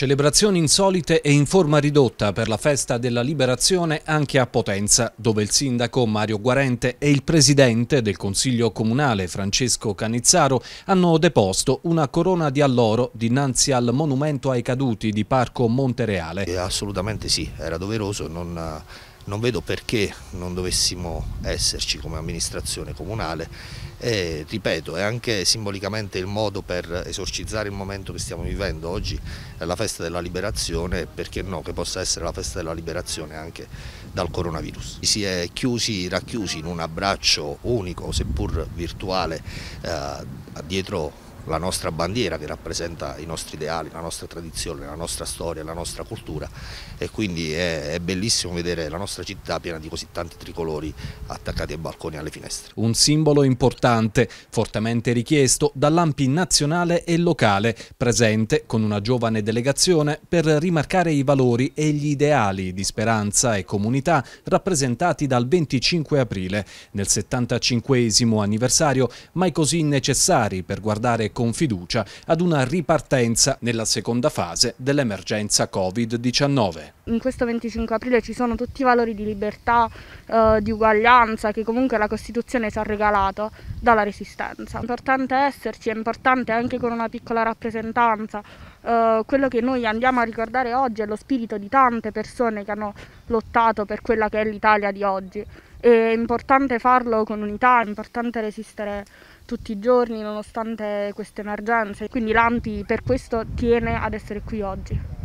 Celebrazioni insolite e in forma ridotta per la festa della liberazione anche a Potenza, dove il sindaco Mario Guarente e il presidente del Consiglio Comunale Francesco Canizzaro hanno deposto una corona di alloro dinanzi al monumento ai caduti di Parco Montereale. Eh, assolutamente sì, era doveroso, non non vedo perché non dovessimo esserci come amministrazione comunale e ripeto è anche simbolicamente il modo per esorcizzare il momento che stiamo vivendo oggi è la festa della liberazione perché no che possa essere la festa della liberazione anche dal coronavirus si è chiusi racchiusi in un abbraccio unico seppur virtuale eh, dietro la nostra bandiera che rappresenta i nostri ideali, la nostra tradizione, la nostra storia, la nostra cultura e quindi è, è, bellissimo vedere la nostra città piena di così tanti tricolori attaccati ai balconi e alle finestre. Un simbolo importante, fortemente richiesto dall'Ampi nazionale e locale, presente con una giovane delegazione per rimarcare i valori e gli ideali di speranza e comunità rappresentati dal 25 aprile, nel 75 anniversario, mai così necessari per guardare con fiducia ad una ripartenza nella seconda fase dell'emergenza Covid-19. In questo 25 aprile ci sono tutti i valori di libertà, eh, di uguaglianza che comunque la Costituzione ci ha regalato dalla Resistenza. È importante esserci, è importante anche con una piccola rappresentanza. Eh, quello che noi andiamo a ricordare oggi è lo spirito di tante persone che hanno lottato per quella che è l'Italia di oggi. È importante farlo con unità, è importante resistere tutti i giorni nonostante queste emergenze, quindi l'AMPI per questo tiene ad essere qui oggi.